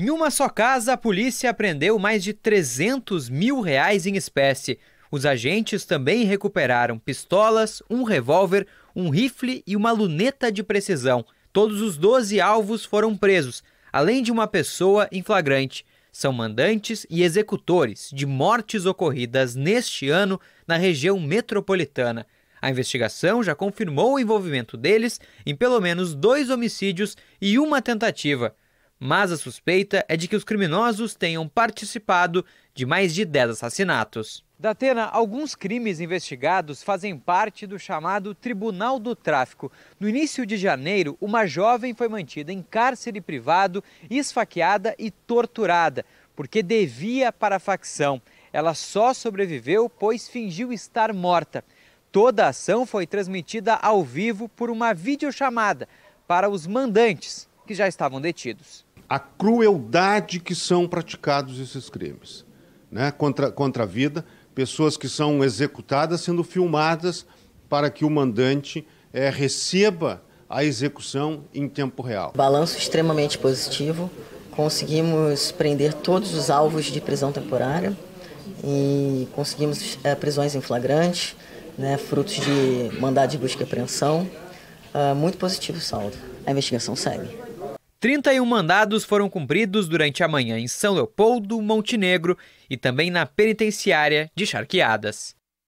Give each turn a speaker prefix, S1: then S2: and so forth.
S1: Em uma só casa, a polícia apreendeu mais de 300 mil reais em espécie. Os agentes também recuperaram pistolas, um revólver, um rifle e uma luneta de precisão. Todos os 12 alvos foram presos, além de uma pessoa em flagrante. São mandantes e executores de mortes ocorridas neste ano na região metropolitana. A investigação já confirmou o envolvimento deles em pelo menos dois homicídios e uma tentativa mas a suspeita é de que os criminosos tenham participado de mais de 10 assassinatos. Datena, alguns crimes investigados fazem parte do chamado Tribunal do Tráfico. No início de janeiro, uma jovem foi mantida em cárcere privado, esfaqueada e torturada, porque devia para a facção. Ela só sobreviveu, pois fingiu estar morta. Toda a ação foi transmitida ao vivo por uma videochamada para os mandantes que já estavam detidos a
S2: crueldade que são praticados esses crimes né? contra, contra a vida, pessoas que são executadas sendo filmadas para que o mandante é, receba a execução em tempo real. Balanço extremamente positivo.
S3: Conseguimos prender todos os alvos de prisão temporária e conseguimos é, prisões em flagrante, né, frutos de mandado de busca e apreensão. Ah, muito positivo o saldo. A investigação segue.
S1: 31 mandados foram cumpridos durante a manhã em São Leopoldo, Montenegro e também na penitenciária de Charqueadas.